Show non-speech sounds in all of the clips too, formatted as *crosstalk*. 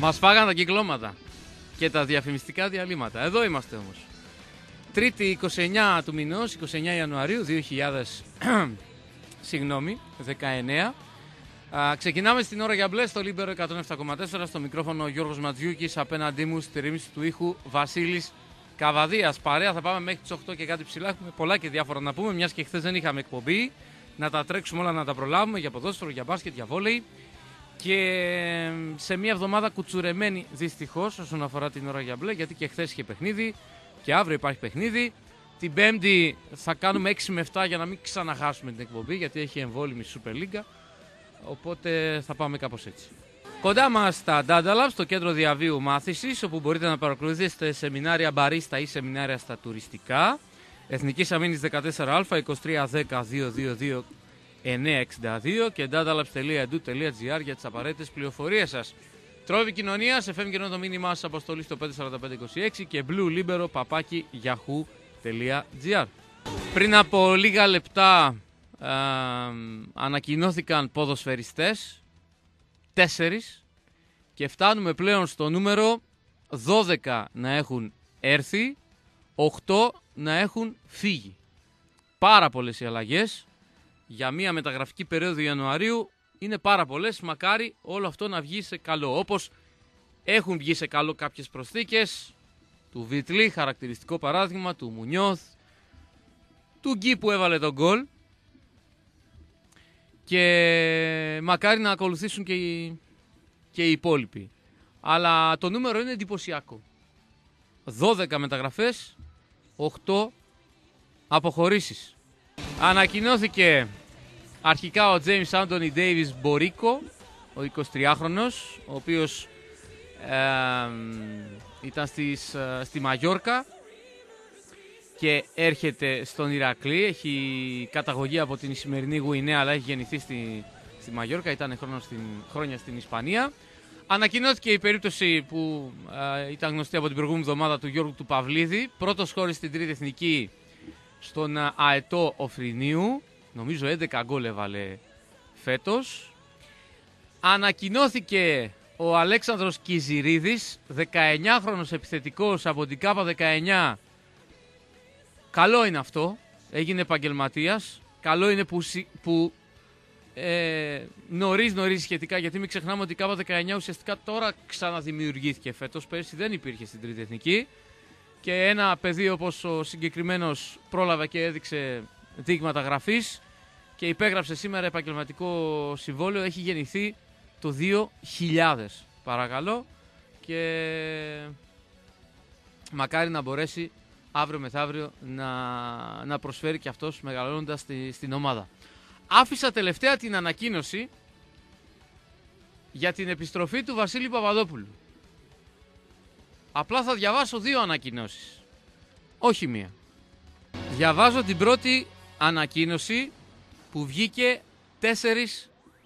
Μας φάγαν τα κυκλώματα και τα διαφημιστικά διαλύματα. Εδώ είμαστε όμως. Τρίτη 29 του μηνός, 29 Ιανουαρίου 2000. *clears throat* Συγγνώμη, 19. Α, ξεκινάμε στην ώρα για μπλε στο Λίμπερο 107,4. Στο μικρόφωνο Γιώργος Ματζιούκης, απέναντί μου στη ρήμιση του ήχου Βασίλης Καβαδίας. Παρέα θα πάμε μέχρι τις 8 και κάτι ψηλά. Έχουμε πολλά και διάφορα να πούμε, μιας και χθες δεν είχαμε εκπομπή. Να τα τρέξουμε όλα να τα προλάβουμε για ποδόσφαιρο, για μπάσκετ, για βόλεϊ και σε μια εβδομάδα κουτσουρεμένη δυστυχώς όσον αφορά την ώρα για μπλε, γιατί και χθες είχε παιχνίδι και αύριο υπάρχει παιχνίδι. Την Πέμπτη θα κάνουμε 6 με 7 για να μην ξαναχάσουμε την εκπομπή, γιατί έχει εμβόλυμη Super League. Οπότε θα πάμε κάπως έτσι. Κοντά μας τα Labs, στο κέντρο διαβίου μάθησης, όπου μπορείτε να παρακολουθήσετε σεμινάρια μπαρίστα ή σεμινάρια στα τουριστικά. Εθνικής Αμήνης 14α 2310-222 962 και dadaLabs.edu.gr για τις απαραίτητες πληροφορίες σας. Τρόβι Κοινωνία, FM και το μήνυμά σας αποστολή στο 54526 και blue libero παπάκι yahoo.gr. Πριν από λίγα λεπτά ανακοινώθηκαν ποδοσφαιριστές, τέσσερις, και φτάνουμε πλέον στο νούμερο 12 να έχουν έρθει, 8 να έχουν φύγει. Πάρα πολλές οι αλλαγές, για μια μεταγραφική περίοδο Ιανουαρίου είναι πάρα πολλές. Μακάρι όλο αυτό να βγει σε καλό. Όπως έχουν βγει σε καλό κάποιες προσθήκες του Βιτλή, χαρακτηριστικό παράδειγμα, του Μουνιώθ, του Γκί που έβαλε τον γκολ. Και μακάρι να ακολουθήσουν και οι, και οι υπόλοιποι. Αλλά το νούμερο είναι εντυπωσιακό. 12 μεταγραφές, 8 αποχωρήσεις. Ανακοινώθηκε αρχικά ο James Anthony Davis Μπορίκο, ο 23χρονος, ο οποίος ε, ήταν στις, ε, στη Μαγιόρκα και έρχεται στον Ηρακλή. Έχει καταγωγή από την σημερινή Γουινέα, αλλά έχει γεννηθεί στη, στη Μαγιόρκα, ήταν στην, χρόνια στην Ισπανία. Ανακοινώθηκε η περίπτωση που ε, ήταν γνωστή από την προηγούμενη εβδομάδα του Γιώργου του Παυλίδη. Πρώτος χώρις στην τρίτη εθνική στον ε, Αετό Οφρινίου. Νομίζω 11 γκολ έβαλε φέτος. Ανακοινώθηκε ο Αλέξανδρος Κιζηρίδης, 19χρονος επιθετικός από την ΚΑΠΑ 19. Καλό είναι αυτό, έγινε επαγγελματίας. Καλό είναι που, που ε, νωρίς νωρίς σχετικά, γιατί μην ξεχνάμε ότι η ΚΑΠΑ 19 ουσιαστικά τώρα ξαναδημιουργήθηκε φέτος. Πέρσι δεν υπήρχε στην τρίτη εθνική και ένα παιδί όπως ο συγκεκριμένος πρόλαβε και έδειξε δείγματα γραφής και υπέγραψε σήμερα επαγγελματικό συμβόλαιο, έχει γεννηθεί το 2000 παρακαλώ και μακάρι να μπορέσει αύριο μεθαύριο να, να προσφέρει και αυτός μεγαλώνοντας τη, στην ομάδα. Άφησα τελευταία την ανακοίνωση για την επιστροφή του Βασίλη Παπαδόπουλου. Απλά θα διαβάσω δύο ανακοινώσεις, Όχι μία. Διαβάζω την πρώτη ανακοίνωση που βγήκε 4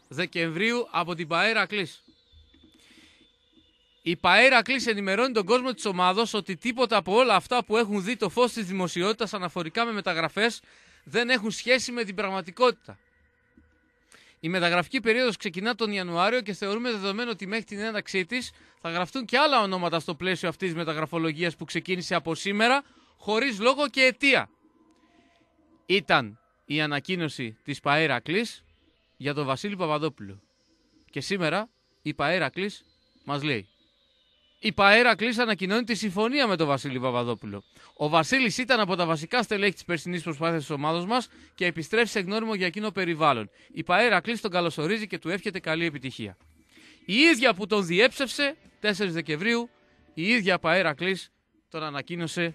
Δεκεμβρίου από την Παέρα Κλής. Η Παέρα Κλής ενημερώνει τον κόσμο της ομάδος ότι τίποτα από όλα αυτά που έχουν δει το φως της δημοσιότητας αναφορικά με μεταγραφές δεν έχουν σχέση με την πραγματικότητα. Η μεταγραφική περίοδος ξεκινά τον Ιανουάριο και θεωρούμε δεδομένο ότι μέχρι την έναρξή της θα γραφτούν και άλλα ονόματα στο πλαίσιο αυτής της μεταγραφολογίας που ξεκίνησε από σήμερα, χωρίς λόγο και αιτία. Ήταν η ανακοίνωση της Παέρακλη για τον Βασίλη Παπαδόπουλο. Και σήμερα η Παέρακλη μας λέει η Παέρα Κλής ανακοινώνει τη συμφωνία με τον Βασίλη Παπαδόπουλο. Ο Βασίλης ήταν από τα βασικά στελέχη της περσινής προσπάθειας της ομάδας μας και επιστρέφει σε γνώριμο για εκείνο περιβάλλον. Η Παέρα Κλής τον καλωσορίζει και του εύχεται καλή επιτυχία. Η ίδια που τον διέψευσε 4 Δεκεμβρίου, η ίδια Παέρα Κλή τον ανακοίνωσε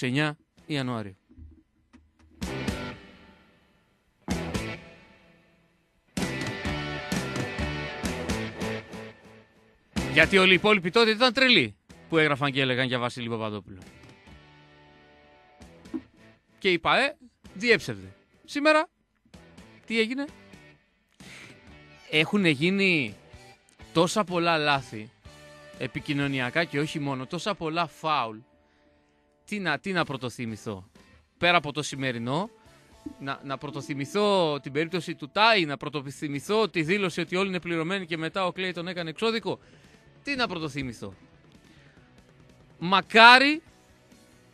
29 Ιανουαρίου. Γιατί όλοι οι υπόλοιποι τότε ήταν τρελοί που έγραφαν και έλεγαν για Βασίλη Παπαδόπουλο. Και η ΠΑΕ διέψευδε. Σήμερα τι έγινε. Έχουν γίνει τόσα πολλά λάθη επικοινωνιακά και όχι μόνο, τόσα πολλά φάουλ. Τι να, τι να πρωτοθυμηθώ. Πέρα από το σημερινό, να, να πρωτοθυμηθώ την περίπτωση του Τάι, να πρωτοθυμηθώ τη δήλωση ότι όλοι είναι πληρωμένοι και μετά ο Κλέι τον έκανε εξώδικο τι να πρωτοθυμηθώ. Μακάρι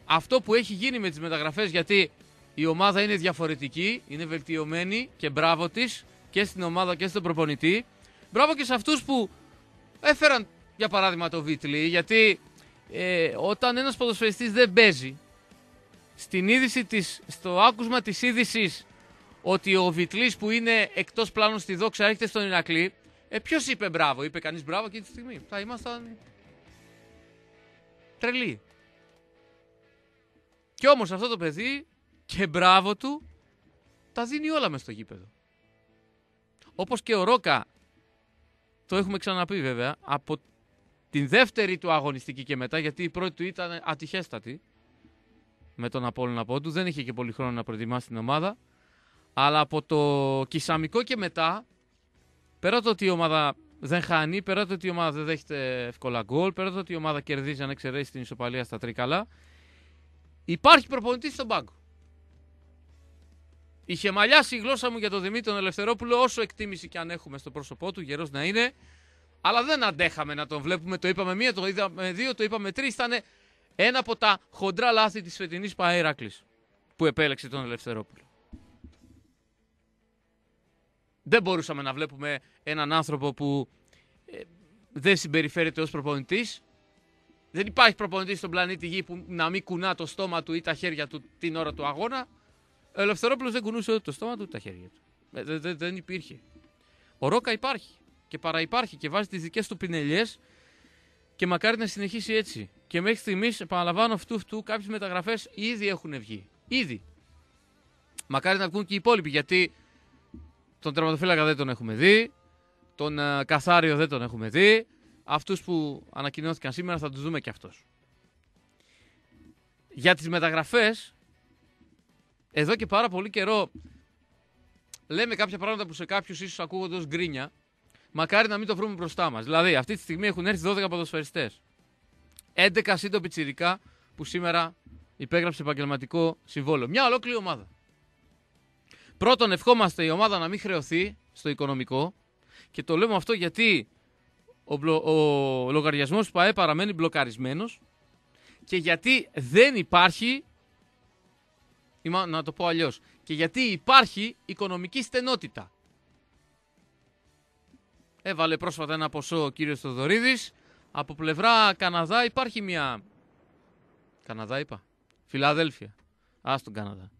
αυτό που έχει γίνει με τις μεταγραφές γιατί η ομάδα είναι διαφορετική, είναι βελτιωμένη και μπράβο της και στην ομάδα και στον προπονητή. Μπράβο και σε αυτούς που έφεραν για παράδειγμα το Βίτλι γιατί ε, όταν ένας ποδοσφαιριστής δεν παίζει στην είδηση της, στο άκουσμα της είδησης ότι ο Βιτλής που είναι εκτός πλάνου στη δόξα έρχεται στον Ηρακλή ε, ποιος είπε μπράβο, είπε κανείς μπράβο εκείνη τη στιγμή. Θα ήμασταν. τρελοί. Κι όμως αυτό το παιδί και μπράβο του τα δίνει όλα μες στο γήπεδο. Όπως και ο Ρόκα, το έχουμε ξαναπεί βέβαια, από την δεύτερη του αγωνιστική και μετά, γιατί η πρώτη του ήταν ατυχέστατη με τον Απόλλωνα από του, δεν είχε και πολύ χρόνο να προετοιμάσει την ομάδα, αλλά από το Κισαμικό και μετά Πέρα το ότι η ομάδα δεν χάνει, πέρα το ότι η ομάδα δεν δέχεται εύκολα γκολ, πέρα το ότι η ομάδα κερδίζει αν εξαιρέσει την ισοπαλία στα τρίκαλα, υπάρχει προπονητής στον πάγκο. Είχε μαλλιάσει η γλώσσα μου για τον Δημήτρη τον Ελευθερόπουλο, όσο εκτίμηση και αν έχουμε στο πρόσωπό του, γερός να είναι. Αλλά δεν αντέχαμε να τον βλέπουμε. Το είπαμε μία, το είδαμε δύο, το είπαμε τρεις. Ήταν ένα από τα χοντρά λάθη της φετινής Παέρακλη που επέλεξε τον Ελευθερόπουλο δεν μπορούσαμε να βλέπουμε έναν άνθρωπο που ε, δεν συμπεριφέρεται ως προπονητής. Δεν υπάρχει προπονητής στον πλανήτη Γη που να μην κουνά το στόμα του ή τα χέρια του την ώρα του αγώνα. Ο Ελευθερόπουλος δεν κουνούσε ούτε το στόμα του ούτε τα χέρια του. Ε, δεν υπήρχε. Ο Ρόκα υπάρχει και παραυπάρχει και βάζει τις δικές του πινελιές και μακάρι να συνεχίσει έτσι. Και μέχρι στιγμής, επαναλαμβάνω, αυτού του, κάποιες μεταγραφές ήδη έχουν βγει. Ήδη. Μακάρι να βγουν και οι υπόλοιποι γιατί τον τερματοφύλακα δεν τον έχουμε δει. Τον ε, Καθάριο δεν τον έχουμε δει. Αυτούς που ανακοινώθηκαν σήμερα θα τους δούμε και αυτό. Για τις μεταγραφές, εδώ και πάρα πολύ καιρό λέμε κάποια πράγματα που σε κάποιους ίσως ακούγονται ως γκρίνια. Μακάρι να μην το βρούμε μπροστά μας. Δηλαδή αυτή τη στιγμή έχουν έρθει 12 ποδοσφαιριστές. 11 σύντομοι τσιρικά που σήμερα υπέγραψε επαγγελματικό συμβόλαιο. Μια ολόκληρη ομάδα. Πρώτον, ευχόμαστε η ομάδα να μην χρεωθεί στο οικονομικό. Και το λέμε αυτό γιατί ο, μπλο, ο λογαριασμός ΠΑΕ παραμένει μπλοκαρισμένος και γιατί δεν υπάρχει, να το πω αλλιώς, και γιατί υπάρχει οικονομική στενότητα. Έβαλε πρόσφατα ένα ποσό ο κύριος Θοδωρίδης. Από πλευρά Καναδά υπάρχει μια... Καναδά είπα. Φιλαδέλφια. Ας τον Καναδά.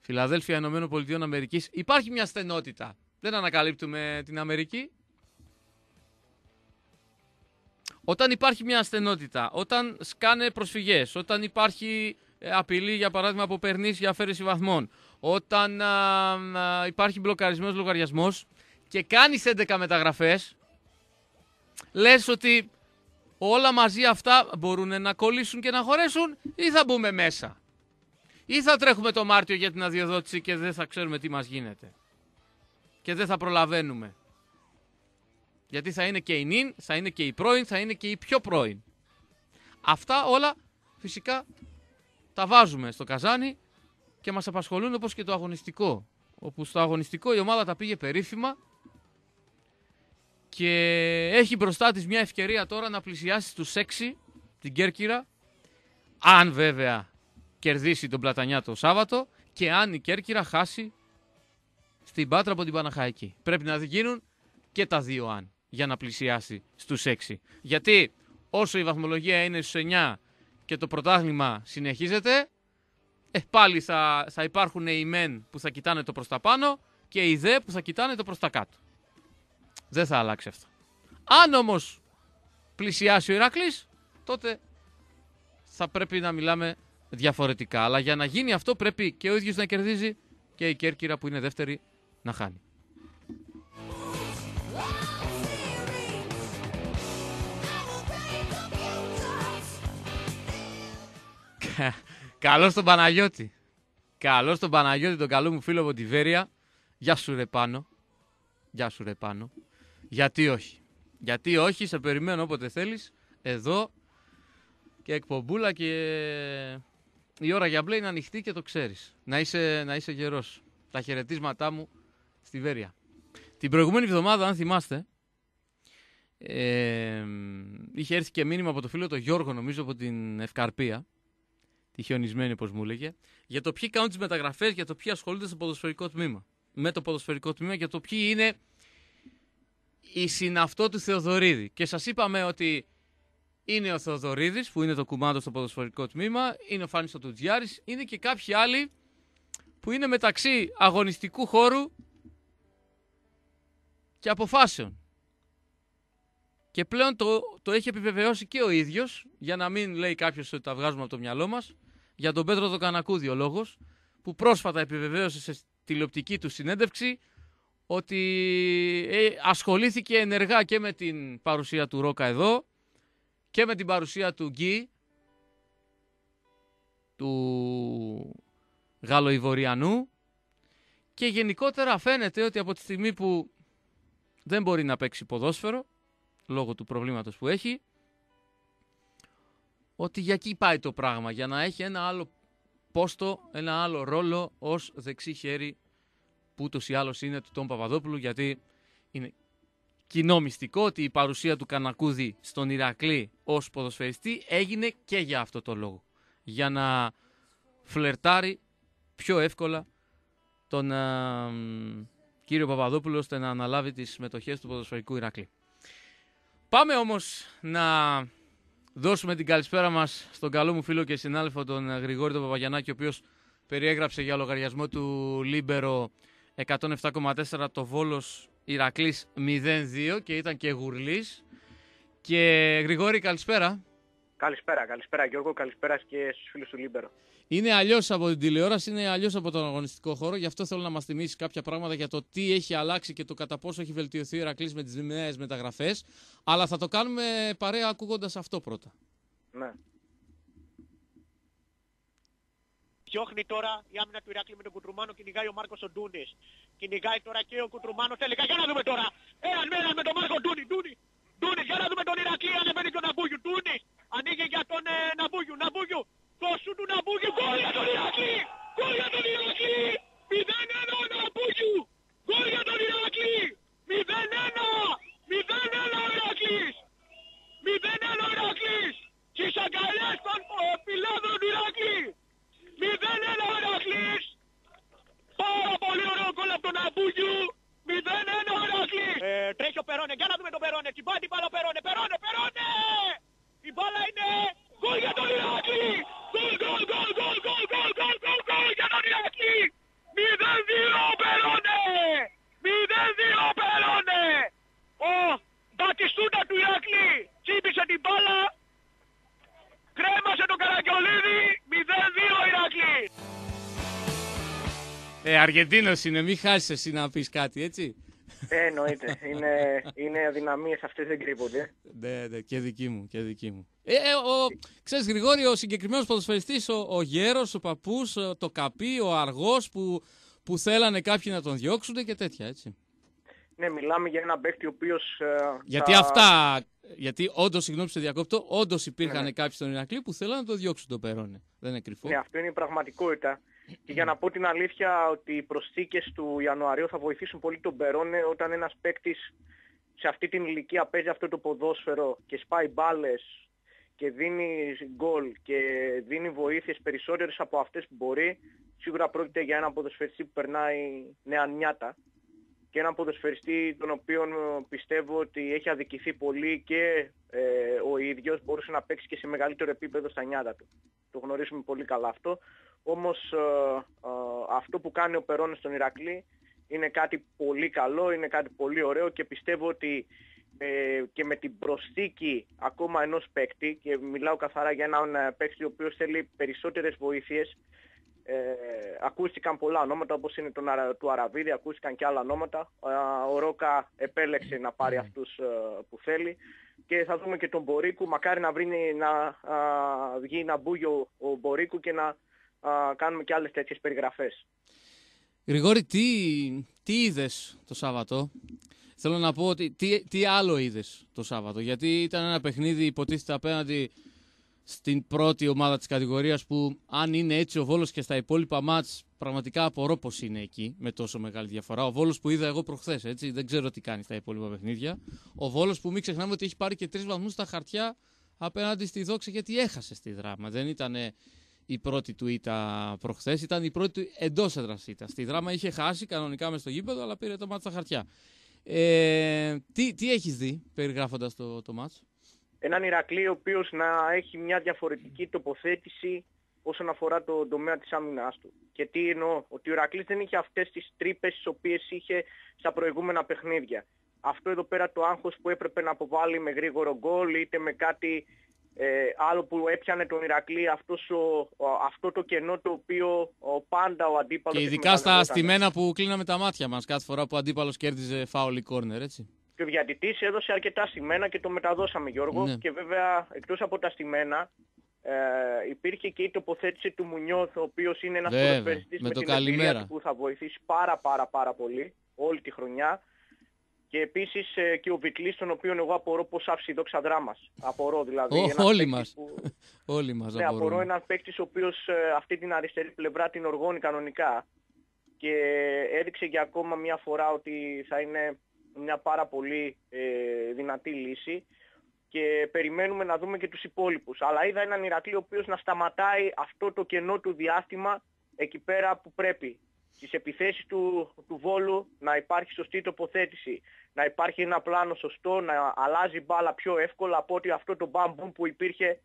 Φιλαδέλφια Ηνωμένων Πολιτειών Αμερικής. Υπάρχει μια στενότητα. Δεν ανακαλύπτουμε την Αμερική. Όταν υπάρχει μια ασθενότητα, όταν σκάνε προσφυγές, όταν υπάρχει ε, απειλή για παράδειγμα από περνής για αφαίρεση βαθμών, όταν υπάρχει μπλοκαρισμός λογαριασμός και κάνεις 11 μεταγραφές, λες ότι όλα μαζί αυτά μπορούν να κολλήσουν και να χωρέσουν ή θα μπούμε μέσα ή θα τρέχουμε το Μάρτιο για την αδειοδότηση και δεν θα ξέρουμε τι μας γίνεται. Και δεν θα προλαβαίνουμε. Γιατί θα είναι και η νυν, θα είναι και η πρώην, θα είναι και η πιο πρώην. Αυτά όλα φυσικά τα βάζουμε στο καζάνι και μας απασχολούν όπως και το αγωνιστικό. Όπου στο αγωνιστικό η ομάδα τα πήγε περίφημα και έχει μπροστά της μια ευκαιρία τώρα να πλησιάσει στους 6 την Κέρκυρα. Αν βέβαια κερδίσει τον Πλατανιά το Σάββατο και αν η Κέρκυρα χάσει στην Πάτρα από την Παναχαϊκή. Πρέπει να γίνουν και τα δύο αν για να πλησιάσει στους έξι. Γιατί όσο η βαθμολογία είναι στους 9 και το πρωτάθλημα συνεχίζεται, ε, πάλι θα, θα υπάρχουν οι μεν που θα κοιτάνε το προς τα πάνω και οι δε που θα κοιτάνε το προς τα κάτω. Δεν θα αλλάξει αυτό. Αν όμως πλησιάσει ο Ηράκλης, τότε θα πρέπει να μιλάμε διαφορετικά. Αλλά για να γίνει αυτό πρέπει και ο ίδιος να κερδίζει και η Κέρκυρα που είναι δεύτερη να χάνει. *laughs* Καλό τον Παναγιώτη. Καλό τον Παναγιώτη, τον καλό μου φίλο από τη Βέρεια. Γεια σου ρε πάνω. Γεια σου ρε Γιατί όχι. Γιατί όχι, σε περιμένω όποτε θέλεις. Εδώ και εκπομπούλα και η ώρα για μπλε είναι ανοιχτή και το ξέρεις. Να είσαι, να είσαι γερός. Τα χαιρετίσματά μου στη Βέρεια. Την προηγούμενη εβδομάδα, αν θυμάστε, είχε έρθει και μήνυμα από το φίλο το Γιώργο, νομίζω, από την Ευκαρπία. Τη χιονισμένη, όπως μου έλεγε, για το ποιοι κάνουν τις μεταγραφές, για το ποιοι ασχολούνται στο ποδοσφαιρικό τμήμα. Με το ποδοσφαιρικό τμήμα, για το ποιοι είναι η συναυτό του Θεοδωρίδη. Και σας είπαμε ότι είναι ο Θεοδωρίδης που είναι το κουμάντο στο ποδοσφαιρικό τμήμα, είναι ο Φάνης Τουτζιάρης, είναι και κάποιοι άλλοι που είναι μεταξύ αγωνιστικού χώρου και αποφάσεων. Και πλέον το, το έχει επιβεβαιώσει και ο ίδιος, για να μην λέει κάποιος ότι τα βγάζουμε από το μυαλό μας, για τον Πέτρο Δοκανακούδη ο λόγος, που πρόσφατα επιβεβαίωσε σε τηλεοπτική του συνέντευξη ότι ε, ασχολήθηκε ενεργά και με την παρουσία του Ρόκα εδώ, και με την παρουσία του Γκί, του Γαλλοϊβοριανού και γενικότερα φαίνεται ότι από τη στιγμή που δεν μπορεί να παίξει ποδόσφαιρο λόγω του προβλήματος που έχει ότι για εκεί πάει το πράγμα, για να έχει ένα άλλο πόστο, ένα άλλο ρόλο ως δεξί χέρι που ούτως ή άλλως είναι του τον Παπαδόπουλου γιατί είναι κοινό μυστικό ότι η παρουσία του Κανακούδη στον Ηρακλή ως ποδοσφαιριστή έγινε και για αυτό το λόγο. Για να φλερτάρει πιο εύκολα τον ε, κύριο Παπαδόπουλο ώστε να αναλάβει τις μετοχές του ποδοσφαιρικού Ηρακλή. Πάμε όμως να δώσουμε την καλησπέρα μας στον καλό μου φίλο και συνάδελφο τον ε, Γρηγόρη τον Παπαγιανάκη ο οποίος περιέγραψε για λογαριασμό του Λίμπερο 107,4 το Βόλος Ηρακλής 0-2 και ήταν και γουρλής. Και Γρηγόρη καλησπέρα. Καλησπέρα, καλησπέρα Γιώργο, καλησπέρα και στους φίλους του Λίμπερο. Είναι αλλιώς από την τηλεόραση, είναι αλλιώς από τον αγωνιστικό χώρο. Γι' αυτό θέλω να μας θυμίσει κάποια πράγματα για το τι έχει αλλάξει και το κατά πόσο έχει βελτιωθεί ο Ηρακλής με τις νέες μεταγραφές. Αλλά θα το κάνουμε παρέα ακούγοντας αυτό πρώτα. Ναι. Διώχνει τώρα η άμυνα του Ηράκλειου με τον Κουτρουμάνο, κυνηγάει ο Μάρκος ο Ντούνης. Κυνηγάει τώρα και ο Κουτρουμάνος τελικά. Για να δούμε τώρα. Έναν με έναν με τον Μάρκο Ντούνη, Ντούνη. Ντούνη, για να δούμε τον Ηρακλή, ανεβαίνει τον Ναμπούγιου Ντούνη, ανοίγει για τον ε, Ναμπούγιου, Ναμπούγιου. Αργεντίνο είναι, μην χάσεις εσύ να πεις κάτι, έτσι. Ε, εννοείται. είναι, είναι αδυναμίες αυτές δεν κρύβονται. Ναι, ναι, και δική μου. Και δική μου. Ε, ε, ο, ξέρεις Γρηγόρη, ο συγκεκριμένος ποδοσφαιριστής, ο, ο Γέρος, ο Παππούς, το Καπί, ο αργός, που, που θέλανε κάποιοι να τον διώξουν και τέτοια, έτσι. Ναι, μιλάμε για ένα παίκτη ο οποίος. Ε, γιατί αυτά. Γιατί όντως, συγγνώμη, σε διακόπτω, όντως υπήρχαν ναι, ναι. κάποιοι στον Ηρακλή που θέλανε να το διώξουν το Περόνι Δεν είναι κρυφό. Ναι, αυτό είναι η πραγματικότητα. Και για ναι. να πω την αλήθεια ότι οι προσθήκες του Ιανουαρίου θα βοηθήσουν πολύ τον Περόνε όταν ένας παίκτης σε αυτή την ηλικία παίζει αυτό το ποδόσφαιρο και σπάει μπάλες και δίνει γκολ και δίνει βοήθειες περισσότερες από αυτές που μπορεί, σίγουρα πρόκειται για έναν ποδοσφαιριστή που περνάει νέα νιάτα και έναν ποδοσφαιριστή τον οποίο πιστεύω ότι έχει αδικηθεί πολύ και ε, ο ίδιος μπορούσε να παίξει και σε μεγαλύτερο επίπεδο στα νιάτα του. Το γνωρίζουμε πολύ καλά αυτό. Όμως ε, ε, αυτό που κάνει ο Περόνες στον Ηρακλή είναι κάτι πολύ καλό, είναι κάτι πολύ ωραίο και πιστεύω ότι ε, και με την προσθήκη ακόμα ενός παίκτη και μιλάω καθαρά για έναν παίκτη ο οποίος θέλει περισσότερες βοήθειες ε, ακούστηκαν πολλά ονόματα όπως είναι τον, του Αραβίδη, ακούστηκαν και άλλα ονόματα ο Ρόκα επέλεξε να πάρει ναι. αυτούς που θέλει και θα δούμε και τον Μπορίκου μακάρι να, βρει, να βγει να μπούγει ο Μπορίκου και να α, κάνουμε και άλλες τέτοιες περιγραφές. Γρηγόρη, τι, τι είδες το Σάββατο. Θέλω να πω ότι τι, τι άλλο είδες το Σάββατο. Γιατί ήταν ένα παιχνίδι υποτίθεται απέναντι στην πρώτη ομάδα της κατηγορίας που αν είναι έτσι ο Βόλος και στα υπόλοιπα μάτς πραγματικά απορώ πως είναι εκεί με τόσο μεγάλη διαφορά. Ο Βόλος που είδα εγώ προχθές, έτσι, δεν ξέρω τι κάνει στα υπόλοιπα παιχνίδια. Ο Βόλος που μην ξεχνάμε ότι έχει πάρει και τρεις βαθμούς στα χαρτιά απέναντι στη δόξα γιατί έχασε στη δράμα. Δεν ήταν η πρώτη του ήττα προχθές. Ήταν η πρώτη του εντός έδρας ήττα. Στη δράμα είχε χάσει κανονικά μες στο γήπεδο, αλλά πήρε το μάτι στα χαρτιά. Ε, τι, τι έχεις δει περιγράφοντας το, το μάτς? Έναν Ηρακλή ο οποίος να έχει μια διαφορετική τοποθέτηση όσον αφορά το τομέα της άμυνας του. Και τι εννοώ, ότι ο Ηρακλής δεν είχε αυτές τις τρύπες τις οποίες είχε στα προηγούμενα παιχνίδια. Αυτό εδώ πέρα το άγχος που έπρεπε να αποβάλει με γρήγορο γκολ είτε με κάτι ε, άλλο που έπιανε τον Ηρακλή αυτός το κενό το οποίο ο, πάντα ο αντίπαλος... Και ειδικά στα αστημένα που κλείναμε τα μάτια μας κάθε φορά που ο αντίπαλος κέρδιζε ή κόρνερ, έτσι. Και ο διατητής έδωσε αρκετά στημένα και το μεταδώσαμε Γιώργο ναι. και βέβαια εκτός από τα στημένα ε, υπήρχε και η τοποθέτηση του Μουνιώθ ο οποίος είναι ένας ποδοσφαιριστής με, με την καλημέρα. που θα βοηθήσει πάρα πάρα πάρα πολύ όλη τη χρονιά και επίσης ε, και ο Βικλή, τον οποίο εγώ απορώ πώς άφησε η δόξα δράμα. Απορώ δηλαδή. όλοι μας. Που... *laughs* όλοι μας ναι, απορώ. έναν παίκτης ο οποίος ε, αυτή την αριστερή πλευρά την οργώνει κανονικά. Και έδειξε για ακόμα μια φορά ότι θα είναι μια πάρα πολύ ε, δυνατή λύση. Και περιμένουμε να δούμε και τους υπόλοιπους. Αλλά είδα έναν Ηρακλή ο οποίος να σταματάει αυτό το κενό του διάστημα εκεί πέρα που πρέπει στις επιθέσεις του, του Βόλου να υπάρχει σωστή τοποθέτηση, να υπάρχει ένα πλάνο σωστό, να αλλάζει μπάλα πιο εύκολα από ότι αυτό το μπαμπούμ που υπήρχε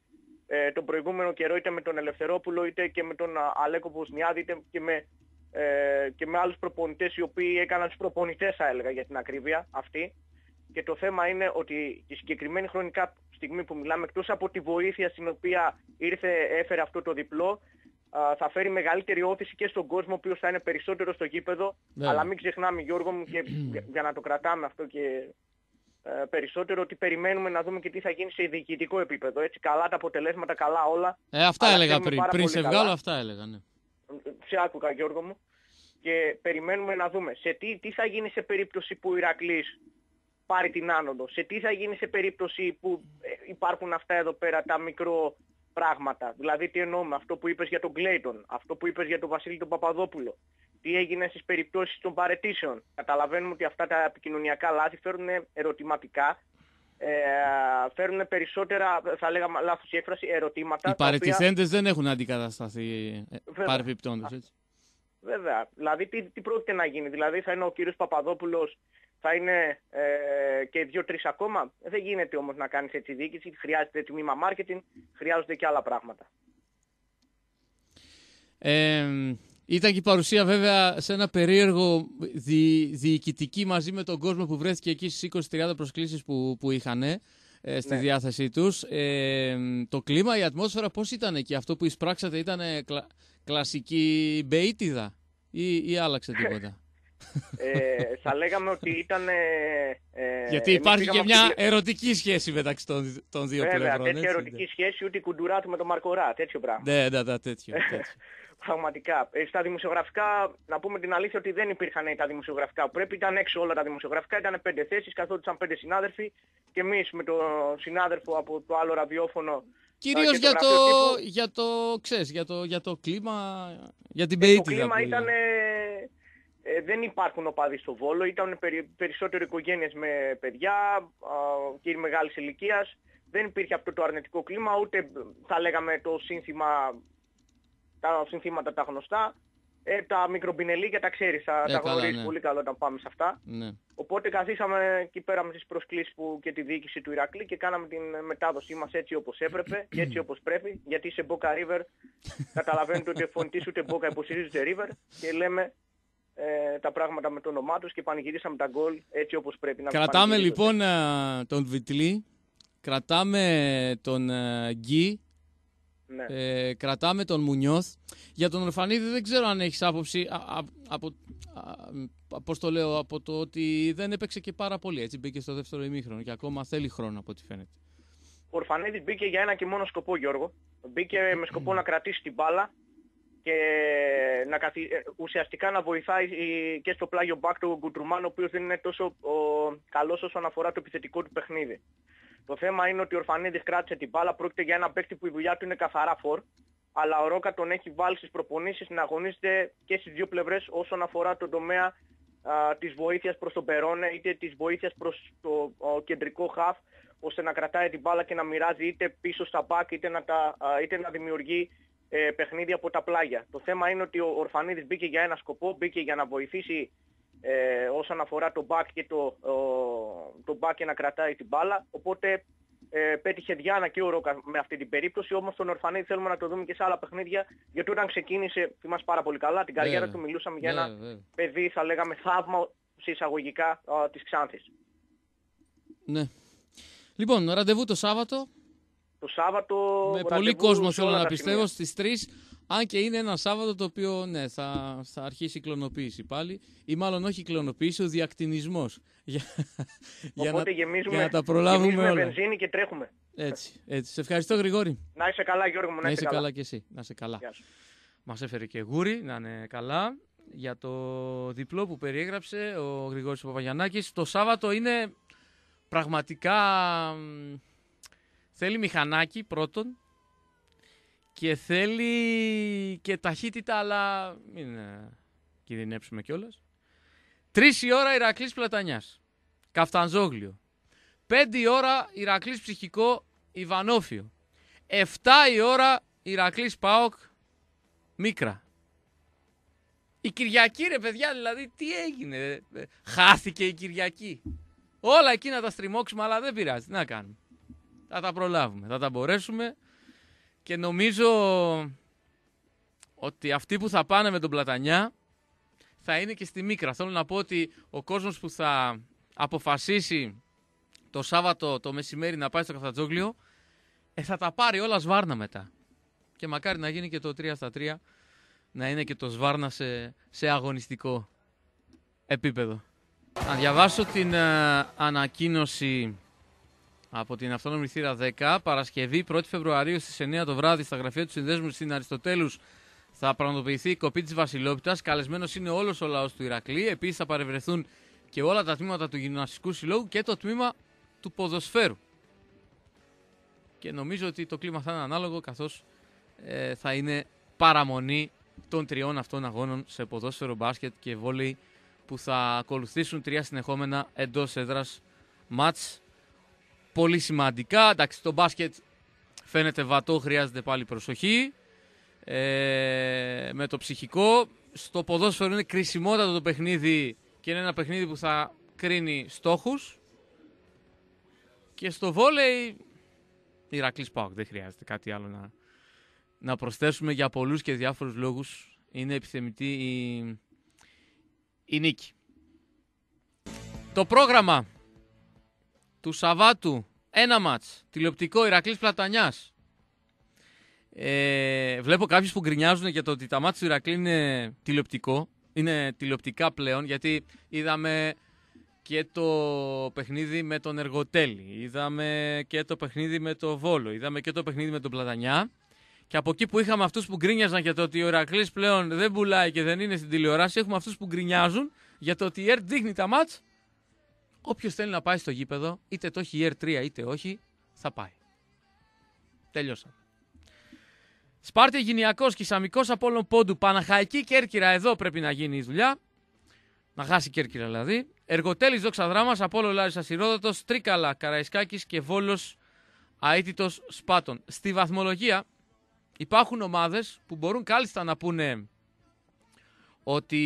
ε, τον προηγούμενο καιρό είτε με τον Ελευθερόπουλο είτε και με τον ε, Αλέκο Βοσνιάδη είτε και με, ε, και με άλλους προπονητές οι οποίοι έκαναν τους προπονητές θα έλεγα για την ακρίβεια αυτή. Και το θέμα είναι ότι τη συγκεκριμένη χρονικά στιγμή που μιλάμε εκτός από τη βοήθεια στην οποία ήρθε, έφερε αυτό το διπλό θα φέρει μεγαλύτερη όθηση και στον κόσμο, ο οποίος θα είναι περισσότερο στο γήπεδο. Ναι. Αλλά μην ξεχνάμε, Γιώργο μου, και *clears throat* για να το κρατάμε αυτό και ε, περισσότερο ότι περιμένουμε να δούμε και τι θα γίνει σε διοικητικό επίπεδο. Έτσι, καλά τα αποτελέσματα, καλά όλα. Ε, αυτά έλεγα πριν. Πριν σε βγάλω, αυτά έλεγα. Ναι. Σε άκουγα, Γιώργο μου. Και περιμένουμε να δούμε σε τι, τι θα γίνει σε περίπτωση που ο Ηρακλής πάρει την άνοδο. Σε τι θα γίνει σε περίπτωση που ε, υπάρχουν αυτά εδώ πέρα τα μικρό πράγματα. Δηλαδή τι εννοούμε, αυτό που είπες για τον Κλέιτον, αυτό που είπες για τον Βασίλη τον Παπαδόπουλο, τι έγινε στις περιπτώσεις των παρετήσεων. Καταλαβαίνουμε ότι αυτά τα επικοινωνιακά λάθη φέρουν ερωτηματικά, ε, φέρουν περισσότερα, θα λέγαμε λάθος η έκφραση, ερωτήματα. Οι παρετηθέντες δεν έχουν αντικατασταθεί ε, παρεπιπτόντως, έτσι. Βέβαια. Δηλαδή τι, τι πρόκειται να γίνει. Δηλαδή θα είναι ο κύριος Παπαδόπουλος θα είναι ε, και δυο τρει ακόμα. Δεν γίνεται όμως να κάνεις έτσι διοίκηση, χρειάζεται τμήμα marketing, χρειάζονται και άλλα πράγματα. Ε, ήταν και η παρουσία βέβαια σε ένα περίεργο δι, διοικητική μαζί με τον κόσμο που βρέθηκε εκεί στις 20-30 προσκλήσεις που, που είχαν ε, στη ναι. διάθεσή τους. Ε, το κλίμα, η ατμόσφαιρα πώς ήταν εκεί, αυτό που εισπράξατε ήταν κλασική μπεϊτίδα ή, ή άλλαξε τίποτα ε, θα λέγαμε ότι ήταν. Ε, ε Γιατί υπάρχει και μια ερωτική σχέση μεταξύ των, των δύο Βέβαια, πλευρών. Τέτοια ερωτική ναι. σχέση ούτε η κουντουρά του με τον Μαρκορά, τέτοιο πράγμα. Ναι, ναι, ναι τέτοιο. *laughs* Πραγματικά. Ε, στα δημοσιογραφικά, να πούμε την αλήθεια ότι δεν υπήρχαν ε, τα δημοσιογραφικά πρέπει. Ήταν έξω όλα τα δημοσιογραφικά. Ήταν πέντε θέσεις, ήταν πέντε συνάδελφοι. Και εμείς με τον συνάδελφο από το άλλο ραδιόφωνο. Ε, Κυρίως για, το, για, το, για, το, για το κλίμα, για την ε, Το κλίμα ήταν ε, δεν υπάρχουν οπαδοί στο Βόλο, ήταν περι, περισσότερο οικογένειες με παιδιά, κύριοι μεγάλης ηλικίας. Δεν υπήρχε αυτό το αρνητικό κλίμα, ούτε θα λέγαμε το σύνθημα, τα συνθήματα τα γνωστά. Ε, τα μικρομπινελίκια τα ξέρεις, τα ε, γνωρίζεις ναι. πολύ καλό όταν πάμε σε αυτά. Ναι. Οπότε καθίσαμε εκεί πέρα με τις προσκλήσεις που και τη διοίκηση του Ηρακλή και κάναμε την μετάδοσή μας έτσι όπως έπρεπε *clears throat* και έτσι όπως πρέπει, γιατί σε Boca River καταλαβαίνετε ότι ο φωνητής ούτε Boca υποστηρίζει River και λέμε ε, τα πράγματα με το όνομά τους και πανηγυρίσαμε τα γκολ έτσι όπως πρέπει να Κρατάμε λοιπόν ε, τον Βιτλή, κρατάμε τον ε, Γκί, ναι. ε, κρατάμε τον Μουνιώθ. Για τον Ορφανίδη δεν ξέρω αν έχεις άποψη, α, από, το λέω, από το ότι δεν έπαιξε και πάρα πολύ, έτσι μπήκε στο δεύτερο ημίχρονο και ακόμα θέλει χρόνο από ό,τι φαίνεται. Ο Ορφανίδη μπήκε για ένα και μόνο σκοπό Γιώργο. Μπήκε με σκοπό να κρατήσει την μπάλα και να καθι... Ε, ουσιαστικά να βοηθάει ε, και στο πλάγιο μπακ του Γκουτρουμάν, ο οποίος δεν είναι τόσο ο... καλός όσον αφορά το επιθετικό του παιχνίδι. Το θέμα είναι ότι ο Ορφανίδης κράτησε την μπάλα, πρόκειται για ένα παίκτη που η δουλειά του είναι καθαρά φορ, αλλά ο Ρόκα τον έχει βάλει στις προπονήσεις να αγωνίζεται και στις δύο πλευρές όσον αφορά τον τομέα της βοήθειας προς τον Περόνε, είτε της βοήθειας προς το κεντρικό χαφ, ώστε να κρατάει την μπάλα και να μοιράζει είτε πίσω στα μπακ, είτε είτε να δημιουργεί ε, παιχνίδια από τα πλάγια. Το θέμα είναι ότι ο Ορφανίδης μπήκε για ένα σκοπό, μπήκε για να βοηθήσει ε, όσον αφορά το μπακ και το, το μπακ να κρατάει την μπάλα. Οπότε ε, πέτυχε Διάνα και ο Ρόκα με αυτή την περίπτωση. Όμως τον Ορφανίδη θέλουμε να το δούμε και σε άλλα παιχνίδια. Γιατί όταν ξεκίνησε, θυμάσαι πάρα πολύ καλά την καριέρα ναι, του, ναι. μιλούσαμε για ένα yeah. Ναι, παιδί, θα λέγαμε θαύμα εισαγωγικά της Ξάνθης. Ναι. Λοιπόν, ραντεβού το Σάββατο το Σάββατο. Με πολύ κόσμο θέλω να πιστεύω στις 3. Αν και είναι ένα Σάββατο το οποίο ναι, θα, θα αρχίσει η κλωνοποίηση πάλι, ή μάλλον όχι η κλωνοποίηση, ο διακτηνισμός. *laughs* για, Οπότε για, να, για να τα προλάβουμε γεμίζουμε βενζίνη και τρέχουμε. Έτσι, έτσι. Σε ευχαριστώ, Γρηγόρη. Να είσαι καλά, Γιώργο μου. Να, να είσαι καλά. κι εσύ. Να είσαι καλά. Μας έφερε και γούρι, να είναι καλά. Για το διπλό που περιέγραψε ο Γρηγόρης Παπαγιαννάκης, το Σάββατο είναι πραγματικά Θέλει μηχανάκι πρώτον και θέλει και ταχύτητα, αλλά μην ε, κινδυνέψουμε κιόλας. Τρεις η ώρα Ηρακλής Πλατανιάς. Καφτανζόγλιο. Πέντε η ώρα Ηρακλής Ψυχικό Ιβανόφιο. Εφτά η ώρα Ηρακλής Πάοκ Μίκρα. Η Κυριακή ρε παιδιά δηλαδή τι έγινε. Ε, ε, χάθηκε η Κυριακή. Όλα εκείνα τα στριμώξουμε αλλά δεν πειράζει. Να κάνουμε θα τα προλάβουμε, θα τα μπορέσουμε και νομίζω ότι αυτοί που θα πάνε με τον Πλατανιά θα είναι και στη Μίκρα. Θέλω να πω ότι ο κόσμος που θα αποφασίσει το Σάββατο το μεσημέρι να πάει στο Καφτατζόγλιο ε, θα τα πάρει όλα σβάρνα μετά. Και μακάρι να γίνει και το 3 στα 3 να είναι και το σβάρνα σε, αγωνιστικό επίπεδο. Να διαβάσω την ε, ανακοίνωση από την αυτόνομη θύρα 10, Παρασκευή 1η Φεβρουαρίου στις 9 το βράδυ στα γραφεία του συνδέσμου στην Αριστοτέλους, θα πραγματοποιηθεί η κοπή της Βασιλόπιτας. Καλεσμένος είναι όλος ο λαός του Ηρακλή. Επίσης θα παρευρεθούν και όλα τα τμήματα του Γυμναστικού Συλλόγου και το τμήμα του ποδοσφαίρου. Και νομίζω ότι το κλίμα θα είναι ανάλογο καθώς ε, θα είναι παραμονή των τριών αυτών αγώνων σε ποδόσφαιρο, μπάσκετ και βόλεϊ που θα ακολουθήσουν τρία συνεχόμενα εντός έδρας μάτς πολύ σημαντικά. Εντάξει, το μπάσκετ φαίνεται βατό, χρειάζεται πάλι προσοχή ε, με το ψυχικό. Στο ποδόσφαιρο είναι κρισιμότατο το παιχνίδι και είναι ένα παιχνίδι που θα κρίνει στόχους. Και στο βόλεϊ, Ηρακλής Πάοκ, δεν χρειάζεται κάτι άλλο να, να προσθέσουμε για πολλούς και διάφορους λόγους. Είναι επιθεμητή η, η νίκη. Το πρόγραμμα του Σαββάτου ένα μάτς. Τηλεοπτικό Ηρακλής Πλατανιάς. Ε, βλέπω κάποιους που γκρινιάζουν για το ότι τα μάτς του Ηρακλή είναι τηλεοπτικό. Είναι τηλεοπτικά πλέον γιατί είδαμε και το παιχνίδι με τον Εργοτέλη. Είδαμε και το παιχνίδι με το Βόλο. Είδαμε και το παιχνίδι με τον Πλατανιά. Και από εκεί που είχαμε αυτούς που γκρίνιαζαν για το ότι ο Ηρακλής πλέον δεν πουλάει και δεν είναι στην τηλεόραση, έχουμε αυτούς που γκρινιάζουν για το ότι η ΕΡΤ δείχνει τα μάτ Όποιος θέλει να πάει στο γήπεδο, είτε το έχει r 3 είτε όχι, θα πάει. Τελειώσαμε. Σπάρτη Γυνιακό και σαμικό από όλων πόντου. Παναχαϊκή Κέρκυρα, εδώ πρέπει να γίνει η δουλειά. Να χάσει Κέρκυρα δηλαδή. Εργοτέλης Δόξα Δράμας, Απόλο Λάρισα Σιρόδοτο, Τρίκαλα Καραϊσκάκης και Βόλος Αίτητος Σπάτων. Στη βαθμολογία υπάρχουν ομάδες που μπορούν κάλλιστα να πούνε ότι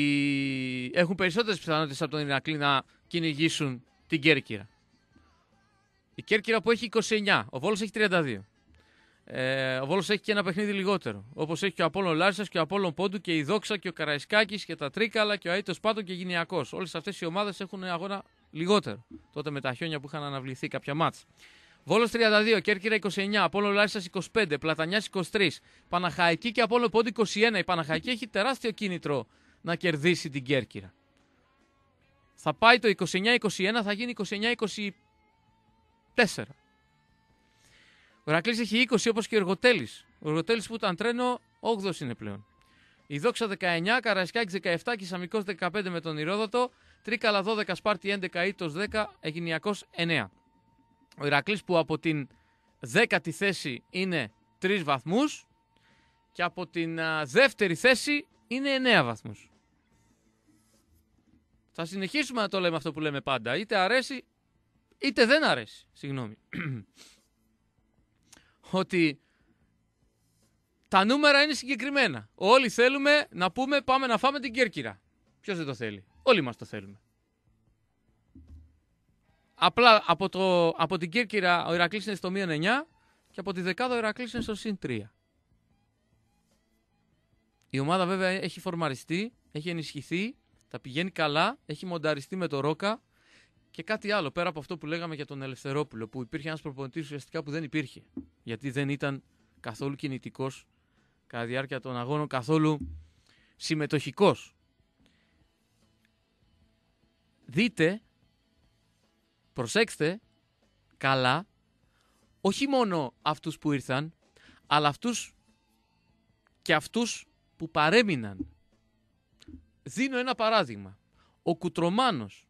έχουν περισσότερες πιθανότητες από τον Ηρακλή να κυνηγήσουν την Κέρκυρα. Η Κέρκυρα που έχει 29, ο Βόλος έχει 32. Ε, ο Βόλος έχει και ένα παιχνίδι λιγότερο. Όπως έχει και ο Απόλλων Λάρισας και ο Απόλλων Πόντου και η Δόξα και ο Καραϊσκάκης και τα Τρίκαλα και ο Αίτος Πάτο και Γυναιακός. Όλες αυτές οι ομάδες έχουν αγώνα λιγότερο. Τότε με τα χιόνια που είχαν αναβληθεί κάποια μάτς. Βόλος 32, Κέρκυρα 29, Απόλλων Λάρισας 25, Πλατανιά 23, Παναχαϊκή και Απόλο πόντου 21. Η Παναχαϊκή έχει τεράστιο κίνητρο να κερδίσει την Κέρκυρα θα πάει το 29-21, θα γίνει 29-24. Ο Ρακλής έχει 20 όπως και ο Εργοτέλης. Ο Εργοτέλης που ήταν τρένο, 8 είναι πλέον. Η Δόξα 19, Καραϊσκάκης 17, σαμικός 15 με τον Ηρόδοτο, Τρίκαλα 12, Σπάρτη 11, Ήτος 10, Εγινιακός 9. Ο Ηρακλής που από την 10η θέση είναι 3 βαθμούς και από την 2η θέση είναι 9 βαθμούς. Θα συνεχίσουμε να το λέμε αυτό που λέμε πάντα. Είτε αρέσει, είτε δεν αρέσει. Συγγνώμη. *clears throat* Ότι τα νούμερα είναι συγκεκριμένα. Όλοι θέλουμε να πούμε πάμε να φάμε την Κέρκυρα. Ποιος δεν το θέλει. Όλοι μας το θέλουμε. Απλά από, το, από την Κέρκυρα ο Ηρακλής είναι στο μείον 9 και από τη δεκάδα ο Ηρακλής είναι στο συν 3. Η ομάδα βέβαια έχει φορμαριστεί, έχει ενισχυθεί τα πηγαίνει καλά, έχει μονταριστεί με το Ρόκα και κάτι άλλο πέρα από αυτό που λέγαμε για τον Ελευθερόπουλο, που υπήρχε ένας προπονητής ουσιαστικά που δεν υπήρχε. Γιατί δεν ήταν καθόλου κινητικός κατά τη διάρκεια των αγώνων, καθόλου συμμετοχικός. Δείτε, προσέξτε καλά, όχι μόνο αυτούς που ήρθαν, αλλά αυτούς και αυτούς που παρέμειναν Δίνω ένα παράδειγμα. Ο Κουτρομάνος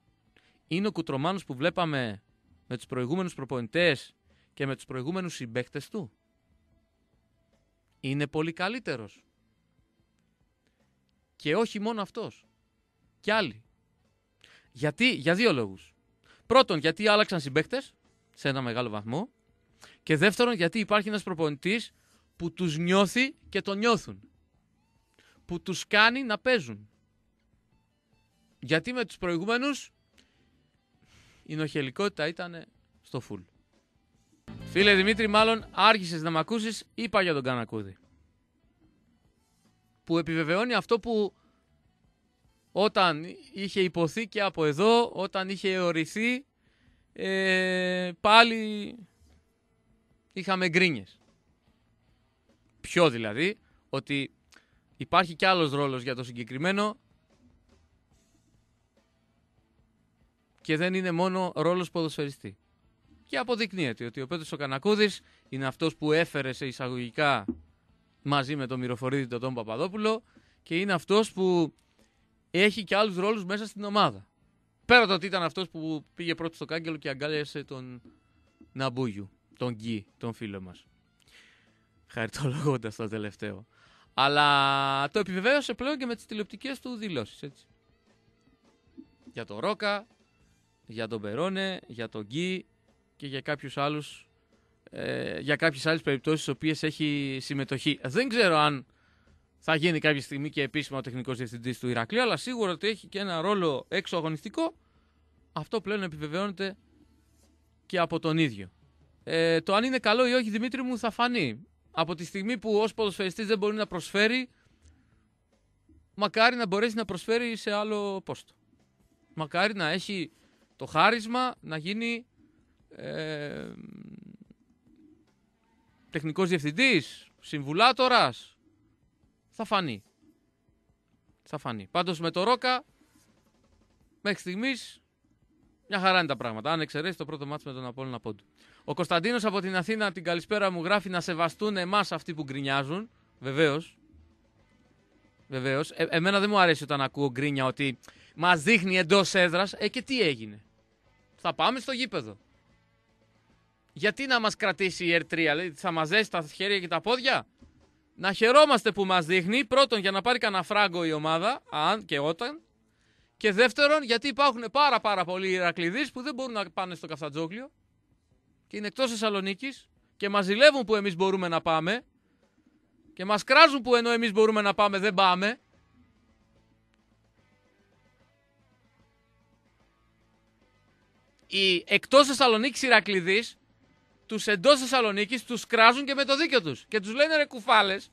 είναι ο Κουτρομάνος που βλέπαμε με τους προηγούμενους προπονητές και με τους προηγούμενους συμπαίκτες του. Είναι πολύ καλύτερος. Και όχι μόνο αυτός. Και άλλοι. Γιατί, για δύο λόγους. Πρώτον, γιατί άλλαξαν συμπαίκτες σε ένα μεγάλο βαθμό. Και δεύτερον, γιατί υπάρχει ένας προπονητής που τους νιώθει και τον νιώθουν. Που τους κάνει να παίζουν. Γιατί με τους προηγούμενους η νοχελικότητα ήταν στο φουλ. Φίλε Δημήτρη, μάλλον άρχισες να μ' ακούσεις, είπα για τον Κανακούδη. Που επιβεβαιώνει αυτό που όταν είχε υποθεί και από εδώ, όταν είχε οριθεί, ε, πάλι είχαμε γκρίνιες. Ποιο δηλαδή, ότι υπάρχει κι άλλος ρόλος για το συγκεκριμένο, και δεν είναι μόνο ρόλος ποδοσφαιριστή. Και αποδεικνύεται ότι ο Πέτρος ο Κανακούδη είναι αυτός που έφερε σε εισαγωγικά μαζί με τον Μυροφορίδη τον Παπαδόπουλο και είναι αυτός που έχει και άλλους ρόλους μέσα στην ομάδα. Πέρα το ότι ήταν αυτός που πήγε πρώτος στο κάγκελο και αγκάλιασε τον Ναμπούγιου, τον Γκί, τον φίλο μας. Χαριτολογώντας το τελευταίο. Αλλά το επιβεβαίωσε πλέον και με τις τηλεοπτικές του δηλώσεις. Για τον Ρόκα, για τον Περόνε, για τον Γκί και για κάποιους άλλους ε, για κάποιες άλλες περιπτώσεις στις οποίες έχει συμμετοχή. Δεν ξέρω αν θα γίνει κάποια στιγμή και επίσημα ο τεχνικός διευθυντής του Ηρακλή, αλλά σίγουρα ότι έχει και ένα ρόλο έξω αγωνιστικό. Αυτό πλέον επιβεβαιώνεται και από τον ίδιο. Ε, το αν είναι καλό ή όχι, Δημήτρη μου, θα φανεί. Από τη στιγμή που ως ποδοσφαιριστής δεν μπορεί να προσφέρει, μακάρι να μπορέσει να προσφέρει σε άλλο πόστο. Μακάρι να έχει το χάρισμα να γίνει ε, τεχνικός διευθυντής, συμβουλάτορας. Θα φανεί. Θα φανεί. Πάντως με το Ρόκα μέχρι στιγμής μια χαρά είναι τα πράγματα. Αν εξαιρέσει το πρώτο μάτς με τον Απόλλωνα Πόντου. Ο Κωνσταντίνος από την Αθήνα την καλησπέρα μου γράφει να σεβαστούν εμάς αυτοί που γκρινιάζουν. Βεβαίως. Βεβαίως. Ε, εμένα δεν μου αρέσει όταν ακούω γκρίνια ότι μας δείχνει εντός έδρας. Ε, και τι έγινε. Θα πάμε στο γήπεδο. Γιατί να μας κρατήσει η R3, δηλαδή θα μας δέσει τα χέρια και τα πόδια. Να χαιρόμαστε που μας δείχνει, πρώτον για να πάρει κανένα φράγκο η ομάδα, αν και όταν. Και δεύτερον γιατί υπάρχουν πάρα πάρα πολλοί Ιρακλειδείς που δεν μπορούν να πάνε στο Καφτατζόκλιο και είναι εκτός Θεσσαλονίκης και μας ζηλεύουν που εμείς μπορούμε να πάμε και μας κράζουν που ενώ εμείς μπορούμε να πάμε δεν πάμε οι εκτός Θεσσαλονίκης Ηρακλειδείς τους εντός Θεσσαλονίκης τους κράζουν και με το δίκιο τους και τους λένε ρε κουφάλες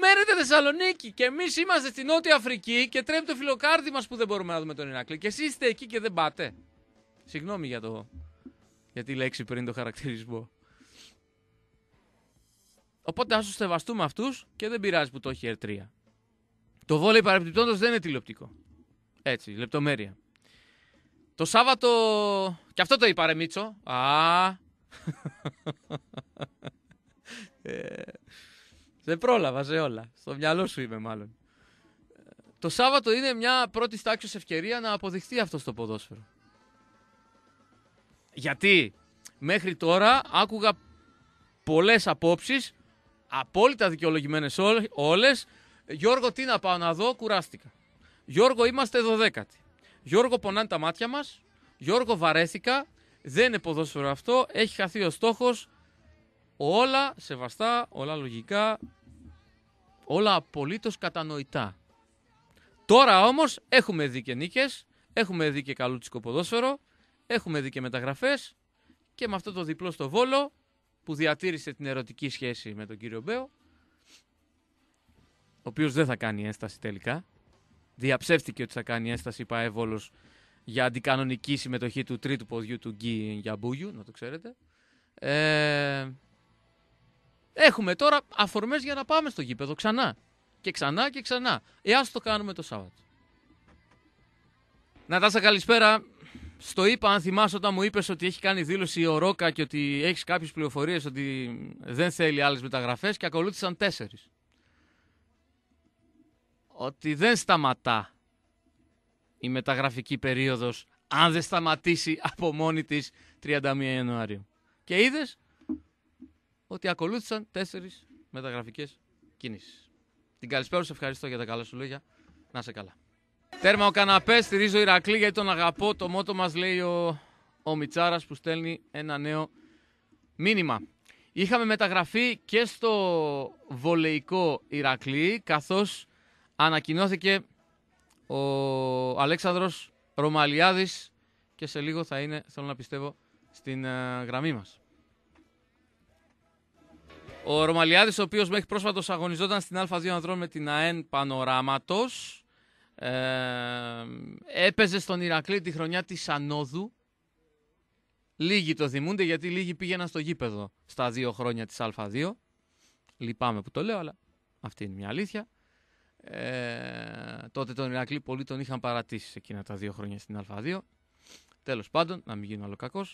Μένετε Θεσσαλονίκη και εμείς είμαστε στη Νότια Αφρική και τρέπει το φιλοκάρδι μας που δεν μπορούμε να δούμε τον Ηρακλή. Και εσείς είστε εκεί και δεν πάτε. Συγγνώμη για, το... για τη λέξη πριν το χαρακτηρισμό. Οπότε ας τους σεβαστούμε αυτούς και δεν πειράζει που το έχει R3. Το βόλεϊ παρεμπιπτόντω δεν είναι τηλεοπτικό. Έτσι, λεπτομέρεια. Το Σάββατο. Και αυτό το είπα, ρε Μίτσο. Α. ε... Δεν πρόλαβα σε όλα. Στο μυαλό σου είμαι, μάλλον. Ε, το Σάββατο είναι μια πρώτη τάξη ευκαιρία να αποδειχθεί αυτό στο ποδόσφαιρο. Γιατί μέχρι τώρα άκουγα πολλές απόψεις, απόλυτα δικαιολογημένες όλες. Γιώργο, τι να πάω να δω, κουράστηκα. Γιώργο, είμαστε 12. Γιώργο, πονάνε τα μάτια μας. Γιώργο, βαρέθηκα. Δεν είναι ποδόσφαιρο αυτό. Έχει χαθεί ο στόχος. Όλα σεβαστά, όλα λογικά, όλα απολύτως κατανοητά. Τώρα όμως έχουμε δει και νίκες, έχουμε δει και καλούτσικο ποδόσφαιρο, έχουμε δει και μεταγραφές και με αυτό το διπλό στο Βόλο που διατήρησε την ερωτική σχέση με τον κύριο Μπέο, ο οποίος δεν θα κάνει ένσταση τελικά, διαψεύστηκε ότι θα κάνει ένσταση ΠΑΕ για αντικανονική συμμετοχή του τρίτου ποδιού του Γκί Γιαμπούγιου, να το ξέρετε. Ε, έχουμε τώρα αφορμές για να πάμε στο γήπεδο ξανά. Και ξανά και ξανά. Ε, ας το κάνουμε το Σάββατο. Νατάσα, καλησπέρα. Στο είπα, αν θυμάσαι, όταν μου είπες ότι έχει κάνει δήλωση ο Ρόκα και ότι έχεις κάποιες πληροφορίες ότι δεν θέλει άλλες μεταγραφές και ακολούθησαν τέσσερις ότι δεν σταματά η μεταγραφική περίοδος αν δεν σταματήσει από μόνη της 31 Ιανουαρίου. Και είδες ότι ακολούθησαν τέσσερις μεταγραφικές κινήσεις. Την καλησπέρα σου, ευχαριστώ για τα καλά σου λόγια. Να σε καλά. Τέρμα ο καναπές, στηρίζω Ηρακλή γιατί τον αγαπώ. Το μότο μας λέει ο, ο που στέλνει ένα νέο μήνυμα. Είχαμε μεταγραφή και στο βολεϊκό Ηρακλή καθώς ανακοινώθηκε ο Αλέξανδρος Ρωμαλιάδης και σε λίγο θα είναι, θέλω να πιστεύω, στην ε, γραμμή μας. Ο Ρωμαλιάδης, ο οποίος μέχρι πρόσφατος αγωνιζόταν στην Α2 Ανδρών με την ΑΕΝ Πανοράματος, ε, έπαιζε στον Ηρακλή τη χρονιά της Ανόδου. Λίγοι το θυμούνται γιατί λίγοι πήγαιναν στο γήπεδο στα δύο χρόνια της Α2. Λυπάμαι που το λέω, αλλά αυτή είναι μια αλήθεια. Ε, τότε τον Ηρακλή πολλοί τον είχαν παρατήσει εκείνα τα δύο χρόνια στην Α2. Τέλος πάντων, να μην γίνω άλλο κακός.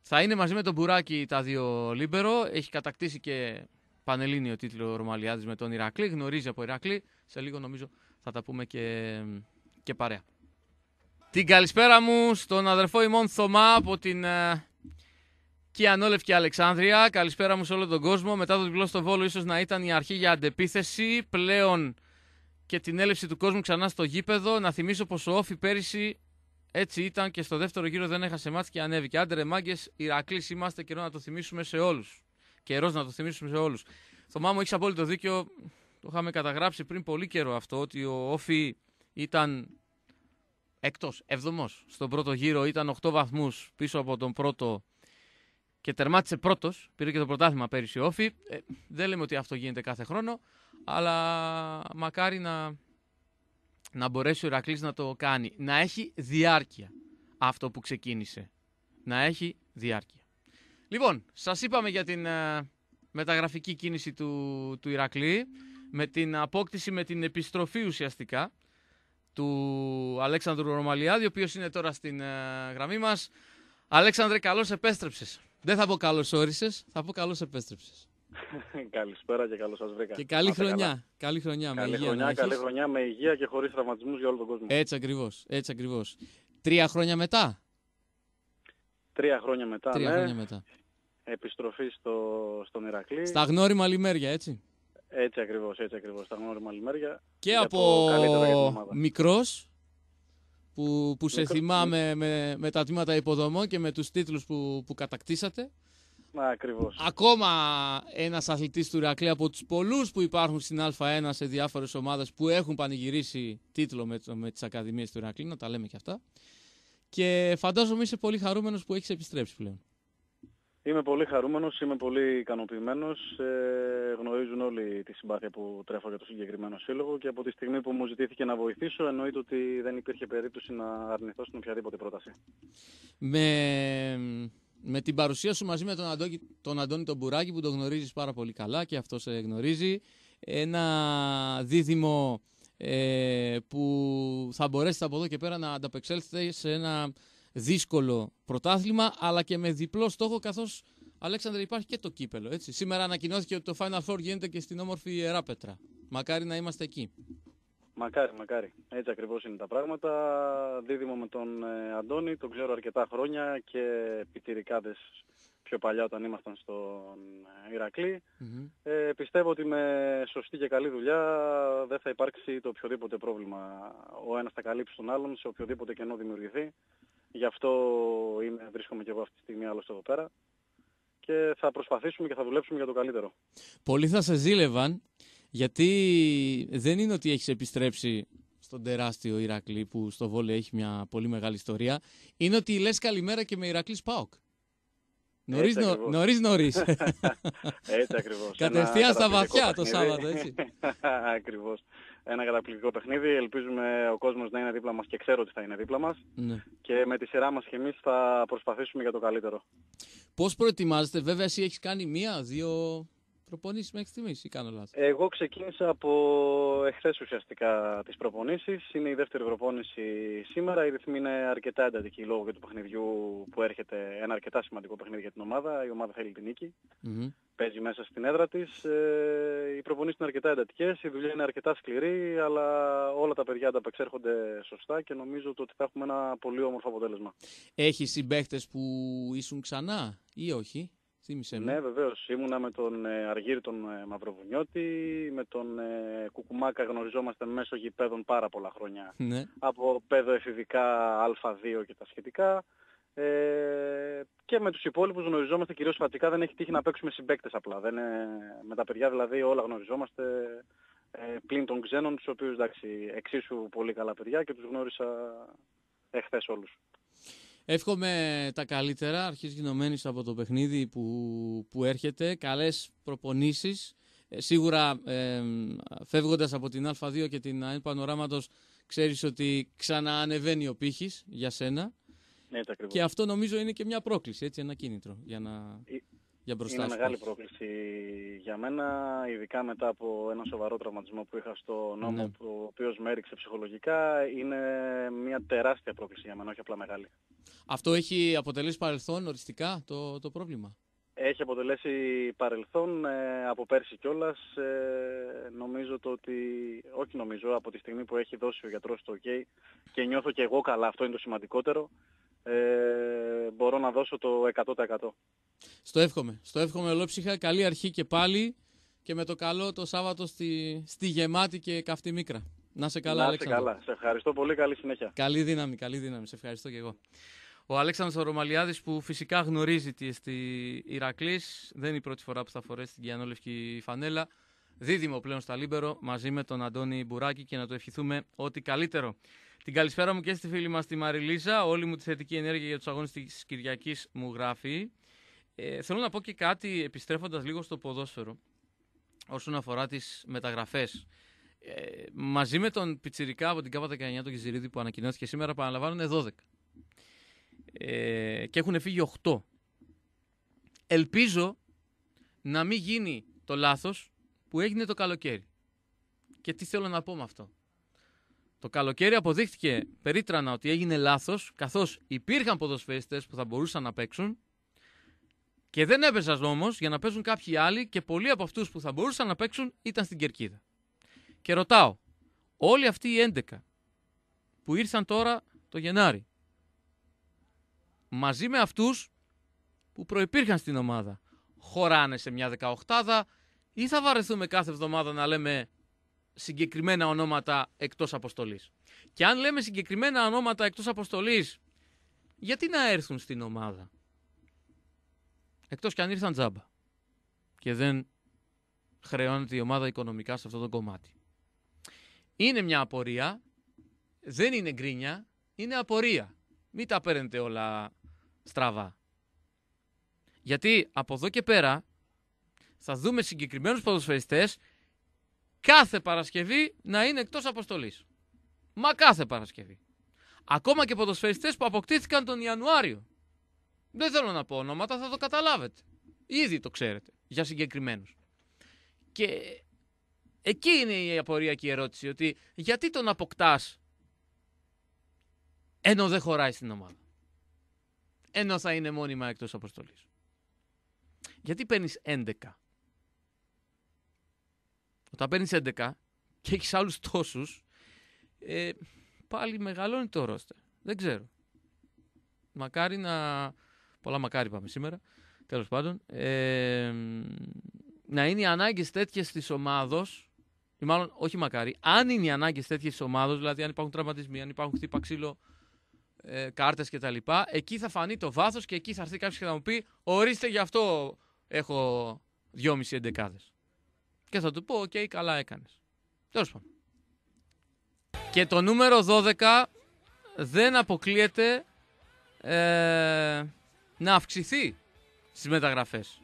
Θα είναι μαζί με τον Μπουράκη τα δύο Λίμπερο. Έχει κατακτήσει και πανελλήνιο τίτλο ο με τον Ηρακλή. Γνωρίζει από Ηρακλή. Σε λίγο νομίζω θα τα πούμε και, και παρέα. Την καλησπέρα μου στον αδερφό ημών Θωμά από την ε, Κιανόλευκη Αλεξάνδρεια. Καλησπέρα μου σε όλο τον κόσμο. Μετά το διπλό στο Βόλο ίσως να ήταν η αρχή για αντεπίθεση. Πλέον και την έλευση του κόσμου ξανά στο γήπεδο. Να θυμίσω πως ο Όφη πέρυσι έτσι ήταν και στο δεύτερο γύρο δεν έχασε μάθει και ανέβηκε. Άντερε μάγκες, Ηρακλής είμαστε καιρό να το θυμίσουμε σε όλους. Καιρός να το θυμίσουμε σε όλους. Θωμά μου, έχεις απόλυτο δίκιο. Το είχαμε καταγράψει πριν πολύ καιρό αυτό ότι ο Όφη ήταν εκτός, εβδομός. Στον πρώτο γύρο ήταν 8 βαθμούς πίσω από τον πρώτο και τερμάτισε πρώτος. Πήρε και το πρωτάθλημα πέρυσι ο Όφη. Ε, δεν λέμε ότι αυτό γίνεται κάθε χρόνο αλλά μακάρι να, να μπορέσει ο Ηρακλής να το κάνει. Να έχει διάρκεια αυτό που ξεκίνησε. Να έχει διάρκεια. Λοιπόν, σας είπαμε για την ε, μεταγραφική κίνηση του, του Ηρακλή, με την απόκτηση, με την επιστροφή ουσιαστικά του Αλέξανδρου Ρωμαλιάδη, ο οποίος είναι τώρα στην ε, γραμμή μας. Αλέξανδρε, καλώς επέστρεψες. Δεν θα πω καλώς όρισες, θα πω καλώς επέστρεψες. *laughs* Καλησπέρα και καλώς σας βρήκα. Και καλή χρονιά. Καλή χρονιά με υγεία. Χρονιά, καλή χρονιά με υγεία και χωρίς τραυματισμούς για όλο τον κόσμο. Έτσι ακριβώς, Έτσι ακριβώς. Τρία χρόνια μετά. Τρία χρόνια μετά, Τρία ναι. Επιστροφή στο, στον Ηρακλή. Στα γνώριμα λιμέρια, έτσι. Έτσι ακριβώς, έτσι ακριβώς. Στα γνώριμα λιμέρια. Και από Μικρός που, που σε θυμάμαι ναι. με, με, τα τμήματα υποδομών και με τους τίτλους που, που κατακτήσατε. Να, Ακόμα ένας αθλητής του Ηρακλή από τους πολλούς που υπάρχουν στην Α1 σε διάφορες ομάδες που έχουν πανηγυρίσει τίτλο με, με τις Ακαδημίες του Ηρακλή, να τα λέμε και αυτά. Και φαντάζομαι είσαι πολύ χαρούμενος που έχεις επιστρέψει πλέον. Είμαι πολύ χαρούμενος, είμαι πολύ ικανοποιημένος. Ε, γνωρίζουν όλοι τη συμπάθεια που τρέφω για το συγκεκριμένο σύλλογο και από τη στιγμή που μου ζητήθηκε να βοηθήσω εννοείται ότι δεν υπήρχε περίπτωση να αρνηθώ στην οποιαδήποτε πρόταση. Με με την παρουσία σου μαζί με τον, Αντώ, τον Αντώνη τον Μπουράκη που τον γνωρίζεις πάρα πολύ καλά και αυτό σε γνωρίζει. Ένα δίδυμο ε, που θα μπορέσετε από εδώ και πέρα να ανταπεξέλθετε σε ένα δύσκολο πρωτάθλημα αλλά και με διπλό στόχο καθώς Αλέξανδρε υπάρχει και το κύπελο. Έτσι. Σήμερα ανακοινώθηκε ότι το Final Four γίνεται και στην όμορφη Εράπετρα. Μακάρι να είμαστε εκεί. Μακάρι, μακάρι. Έτσι ακριβώς είναι τα πράγματα. Δίδυμο με τον ε, Αντώνη, τον ξέρω αρκετά χρόνια και πιτυρικάδες πιο παλιά όταν ήμασταν στον ε, ηρακλη ε, πιστεύω ότι με σωστή και καλή δουλειά δεν θα υπάρξει το οποιοδήποτε πρόβλημα. Ο ένας θα καλύψει τον άλλον σε οποιοδήποτε κενό δημιουργηθεί. Γι' αυτό είμαι, βρίσκομαι και εγώ αυτή τη στιγμή άλλωστε εδώ πέρα. Και θα προσπαθήσουμε και θα δουλέψουμε για το καλύτερο. Πολλοί θα σε ζήλευαν γιατί δεν είναι ότι έχεις επιστρέψει στον τεράστιο Ηρακλή που στο βόλε έχει μια πολύ μεγάλη ιστορία. Είναι ότι λες καλημέρα και με Ηρακλής Πάοκ. Νωρίς νωρί. Έτσι *laughs* ακριβώς. Κατευθείαν στα βαθιά το Σάββατο, έτσι. *laughs* ακριβώς. Ένα καταπληκτικό παιχνίδι. Ελπίζουμε ο κόσμος να είναι δίπλα μας και ξέρω ότι θα είναι δίπλα μας. Ναι. Και με τη σειρά μας και εμείς θα προσπαθήσουμε για το καλύτερο. Πώς προετοιμάζετε, βέβαια, εσύ έχεις κάνει μία, δύο Προπονήσεις κάνω λάθος. Εγώ ξεκίνησα από εχθές ουσιαστικά τις προπονήσεις. Είναι η κανω λαθο εγω ξεκινησα απο εχθε ουσιαστικα τι προπονησεις ειναι Η ρυθμή είναι αρκετά εντατική λόγω του παιχνιδιού που έρχεται. Ένα αρκετά σημαντικό παιχνίδι για την ομάδα. Η ομάδα θέλει την νίκη. Mm-hmm. Παίζει μέσα στην έδρα της, ε, οι προπονήσεις είναι αρκετά εντατικές, Η δουλειά είναι αρκετά σκληρή. Αλλά όλα τα παιδιά ανταπεξέρχονται σωστά και νομίζω ότι θα έχουμε ένα πολύ όμορφο αποτέλεσμα. Έχεις συμπαίχτες που ήσουν ξανά ή όχι. Ναι, ναι βεβαίως Ήμουνα με τον ε, Αργύρι τον ε, Μαυροβουνιώτη, με τον ε, Κουκουμάκα γνωριζόμαστε μέσω γηπέδων πάρα πολλά χρόνια. Ναι. Από παιδο εφηβικά Α2 και τα σχετικά. Ε, και με τους υπόλοιπους γνωριζόμαστε κυρίως φατικά, δεν έχει τύχει να παίξουμε συμπέκτες απλά. Δεν, ε, με τα παιδιά δηλαδή όλα γνωριζόμαστε ε, πλην των ξένων, τους οποίους εντάξει εξίσου πολύ καλά παιδιά και τους γνώρισα εχθές όλους. Εύχομαι τα καλύτερα, αρχής γινωμένης από το παιχνίδι που, που έρχεται, καλές προπονήσεις. Ε, σίγουρα ε, φεύγοντας από την Α2 και την ΑΕΝ Πανοράματος ξέρεις ότι ξαναανεβαίνει ο πύχης για σένα. Ναι, και αυτό νομίζω είναι και μια πρόκληση, έτσι, ένα κίνητρο. Για να... Ε, για μπροστά Είναι μεγάλη πρόκληση για μένα, ειδικά μετά από ένα σοβαρό τραυματισμό που είχα στο νόμο, ναι. που, ο οποίο με έριξε ψυχολογικά. Είναι μια τεράστια πρόκληση για μένα, όχι απλά μεγάλη. Αυτό έχει αποτελέσει παρελθόν οριστικά το, το πρόβλημα έχει αποτελέσει παρελθόν ε, από πέρσι κιόλας. Ε, νομίζω το ότι, όχι νομίζω, από τη στιγμή που έχει δώσει ο γιατρός το OK και νιώθω και εγώ καλά, αυτό είναι το σημαντικότερο, ε, μπορώ να δώσω το 100%. Στο εύχομαι. Στο εύχομαι ολόψυχα. Καλή αρχή και πάλι και με το καλό το Σάββατο στη, στη γεμάτη και καυτή μίκρα. Να σε καλά, Να σε καλά. Σε ευχαριστώ πολύ. Καλή συνέχεια. Καλή δύναμη, καλή δύναμη. Σε ευχαριστώ και εγώ. Ο Αλέξανδρος Ρωμαλιάδης που φυσικά γνωρίζει τι στη Ηρακλής, δεν είναι η πρώτη φορά που θα φορέσει την κιανόλευκη φανέλα. Δίδυμο πλέον στα Λίμπερο μαζί με τον Αντώνη Μπουράκη και να το ευχηθούμε ό,τι καλύτερο. Την καλησπέρα μου και στη φίλη μας τη Μαριλίζα, όλη μου τη θετική ενέργεια για τους αγώνες της Κυριακής μου γράφει. Ε, θέλω να πω και κάτι επιστρέφοντας λίγο στο ποδόσφαιρο όσον αφορά τις μεταγραφές. Ε, μαζί με τον Πιτσιρικά από την ΚΑΠΑ 19, τον Κιζηρίδη που ανακοινώθηκε σήμερα, παραλαμβάνουν 12. Ε, και έχουν φύγει 8. Ελπίζω να μην γίνει το λάθος που έγινε το καλοκαίρι. Και τι θέλω να πω με αυτό. Το καλοκαίρι αποδείχθηκε περίτρανα ότι έγινε λάθος, καθώς υπήρχαν ποδοσφαιριστές που θα μπορούσαν να παίξουν και δεν έπαιζαν όμως για να παίζουν κάποιοι άλλοι και πολλοί από αυτούς που θα μπορούσαν να παίξουν ήταν στην κερκίδα. Και ρωτάω, όλοι αυτοί οι 11 που ήρθαν τώρα το Γενάρη, μαζί με αυτούς που προϋπήρχαν στην ομάδα. Χωράνε σε μια δεκαοχτάδα ή θα βαρεθούμε κάθε εβδομάδα να λέμε συγκεκριμένα ονόματα εκτός αποστολής. Και αν λέμε συγκεκριμένα ονόματα εκτός αποστολής, γιατί να έρθουν στην ομάδα. Εκτός κι αν ήρθαν τζάμπα. Και δεν χρεώνεται η ομάδα οικονομικά σε αυτό το κομμάτι. Είναι μια απορία, δεν είναι γκρίνια, είναι απορία. Μην τα παίρνετε όλα στραβά. Γιατί από εδώ και πέρα θα δούμε συγκεκριμένους ποδοσφαιριστές κάθε Παρασκευή να είναι εκτός αποστολής. Μα κάθε Παρασκευή. Ακόμα και ποδοσφαιριστές που αποκτήθηκαν τον Ιανουάριο. Δεν θέλω να πω ονόματα, θα το καταλάβετε. Ήδη το ξέρετε, για συγκεκριμένους. Και εκεί είναι η απορία και η ερώτηση, ότι γιατί τον αποκτάς ενώ δεν χωράει στην ομάδα ενώ θα είναι μόνιμα εκτός αποστολής. Γιατί παίρνεις 11. Όταν παίρνεις 11 και έχεις άλλους τόσους ε, πάλι μεγαλώνει το ρόστερ. Δεν ξέρω. Μακάρι να. Πολλά μακάρι πάμε σήμερα. Τέλος πάντων. Ε, να είναι οι ανάγκες τέτοιες της ομάδος Ή μάλλον, όχι μακάρι. Αν είναι οι ανάγκες τέτοιες της δηλαδή αν υπάρχουν τραυματισμοί, αν υπάρχουν χτύπα ξύλο, ε, κάρτες κτλ. Εκεί θα φανεί το βάθος και εκεί θα έρθει κάποιος και θα μου πει: Ορίστε γι' αυτό έχω δυόμιση εντεκάδες. Και θα του πω: Οκ, okay, καλά έκανες. Τέλος πάντων. Και το νούμερο 12 δεν αποκλείεται ε, να αυξηθεί στις μεταγραφές.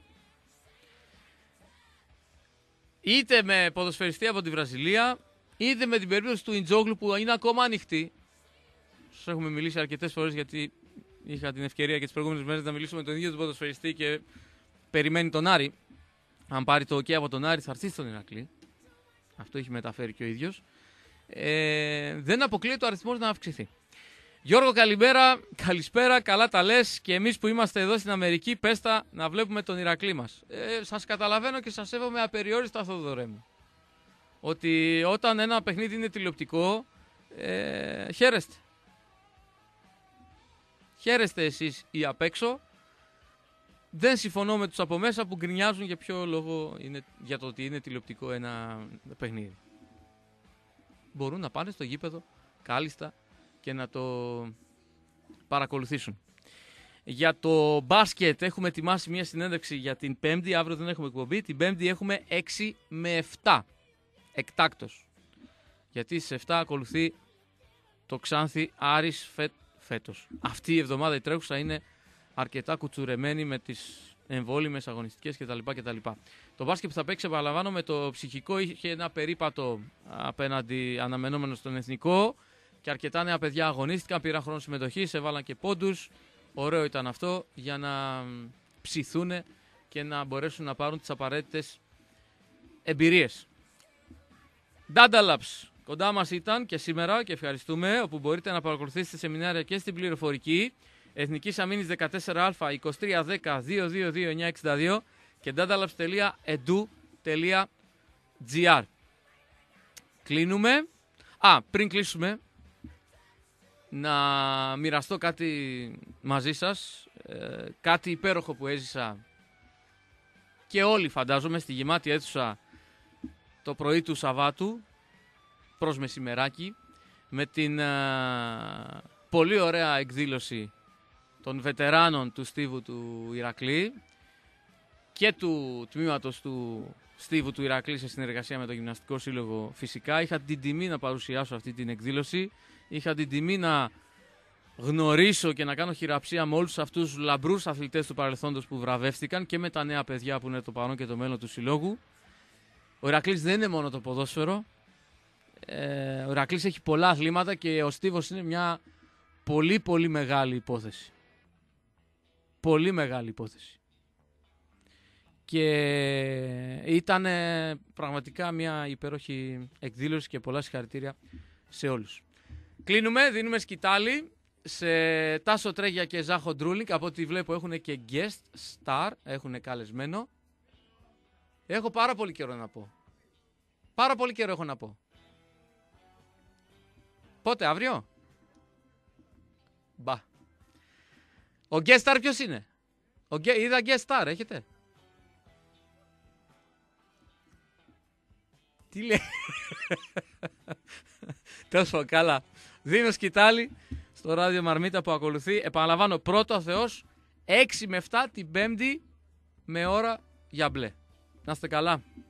Είτε με ποδοσφαιριστή από τη Βραζιλία, είτε με την περίπτωση του Ιντζόγλου που είναι ακόμα ανοιχτή Σα έχουμε μιλήσει αρκετές φορές γιατί είχα την ευκαιρία και τις προηγούμενες μέρες να μιλήσουμε με τον ίδιο τον ποδοσφαιριστή και περιμένει τον Άρη. Αν πάρει το OK από τον Άρη, θα έρθει στον Ηρακλή. Αυτό έχει μεταφέρει και ο ίδιος. Ε, δεν αποκλείεται ο αριθμός να αυξηθεί. Γιώργο, καλημέρα. Καλησπέρα. Καλά τα λες. Και εμείς που είμαστε εδώ στην Αμερική, πέστα να βλέπουμε τον Ηρακλή μας. Ε, σας καταλαβαίνω και σας σέβομαι απεριόριστα, αυτό δωρέ μου. Ότι όταν ένα παιχνίδι είναι τηλεοπτικό, ε, χαίρεστε. Χαίρεστε εσείς οι απ' έξω. Δεν συμφωνώ με τους από μέσα που γκρινιάζουν για ποιο λόγο είναι, για το ότι είναι τηλεοπτικό ένα παιχνίδι. Μπορούν να πάνε στο γήπεδο κάλλιστα και να το παρακολουθήσουν. Για το μπάσκετ έχουμε ετοιμάσει μια συνέντευξη για την Πέμπτη. Αύριο δεν έχουμε εκπομπή. Την Πέμπτη έχουμε 6 με 7. Εκτάκτος. Γιατί στις 7 ακολουθεί το Ξάνθη Άρης Φετ αυτή η εβδομάδα η τρέχουσα είναι αρκετά κουτσουρεμένη με τις εμβόλυμες αγωνιστικές κτλ, Το μπάσκετ που θα παίξει, επαναλαμβάνω, με το ψυχικό είχε ένα περίπατο απέναντι αναμενόμενο στον εθνικό και αρκετά νέα παιδιά αγωνίστηκαν, πήραν χρόνο συμμετοχής, έβαλαν και πόντους. Ωραίο ήταν αυτό για να ψηθούν και να μπορέσουν να πάρουν τις απαραίτητες εμπειρίες. Ντάνταλαψ Κοντά μας ήταν και σήμερα και ευχαριστούμε, όπου μπορείτε να παρακολουθήσετε σεμινάρια και στην πληροφορική. Εθνικής Αμήνης 14α και dadalabs.edu.gr. Κλείνουμε. Α, πριν κλείσουμε, να μοιραστώ κάτι μαζί σας, ε, κάτι υπέροχο που έζησα και όλοι φαντάζομαι στη γεμάτη αίθουσα το πρωί του Σαββάτου προς μεσημεράκι με την ε, πολύ ωραία εκδήλωση των βετεράνων του Στίβου του Ηρακλή και του τμήματος του Στίβου του Ηρακλή σε συνεργασία με το Γυμναστικό Σύλλογο φυσικά. Είχα την τιμή να παρουσιάσω αυτή την εκδήλωση. Είχα την τιμή να γνωρίσω και να κάνω χειραψία με όλους αυτούς τους λαμπρούς αθλητές του παρελθόντος που βραβεύτηκαν και με τα νέα παιδιά που είναι το παρόν και το μέλλον του Συλλόγου. Ο Ηρακλής δεν είναι μόνο το ποδόσφαιρο, ε, ο έχει πολλά αθλήματα και ο Στίβος είναι μια πολύ πολύ μεγάλη υπόθεση. Πολύ μεγάλη υπόθεση. Και ήταν πραγματικά μια υπέροχη εκδήλωση και πολλά συγχαρητήρια σε όλους. Κλείνουμε, δίνουμε σκητάλι σε Τάσο Τρέγια και Ζάχο Ντρούλινγκ Από ό,τι βλέπω έχουν και guest star, έχουν καλεσμένο. Έχω πάρα πολύ καιρό να πω. Πάρα πολύ καιρό έχω να πω. Πότε, αύριο. Μπα. Ο guest star ποιος είναι. Ο, είδα guest star, έχετε. Τι λέει. *laughs* Τέλος καλά. Δίνω σκητάλη στο ράδιο Μαρμίτα που ακολουθεί. Επαναλαμβάνω, πρώτο Θεό Θεός, 6 με 7 την Πέμπτη με ώρα για μπλε. Να είστε καλά.